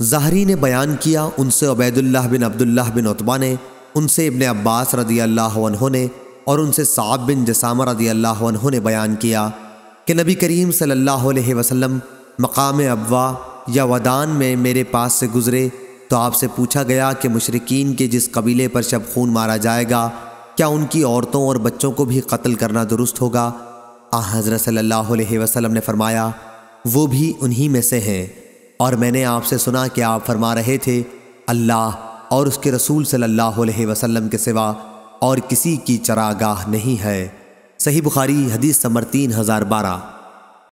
जहरी ने बयान किया उनसे अबैदुल्लाह बिन अब्दुल्लाह बिन उतबा ने उनसे इबन अब्बास रदी अल्लाह ने और उनसे साब बिन जसामा रदी अल्लाह ने बयान किया कि नबी करीम सल्लल्लाहु अलैहि वसल्लम मकाम अबवा या वदान में मेरे पास से गुज़रे तो आपसे पूछा गया कि मशरकिन के जिस कबीले पर शब खून मारा जाएगा क्या उनकी औरतों और बच्चों को भी कत्ल करना दुरुस्त होगा आ हज़रत सल्ला अलैहि ने फरमाया वो भी उन्हीं में से हैं और मैंने आपसे सुना कि आप फरमा रहे थे अल्लाह और उसके रसूल सल्लल्लाहु अलैहि वसल्लम के सिवा और किसी की चरागाह नहीं है सही बुखारी हदीस समर तीन हज़ार बारह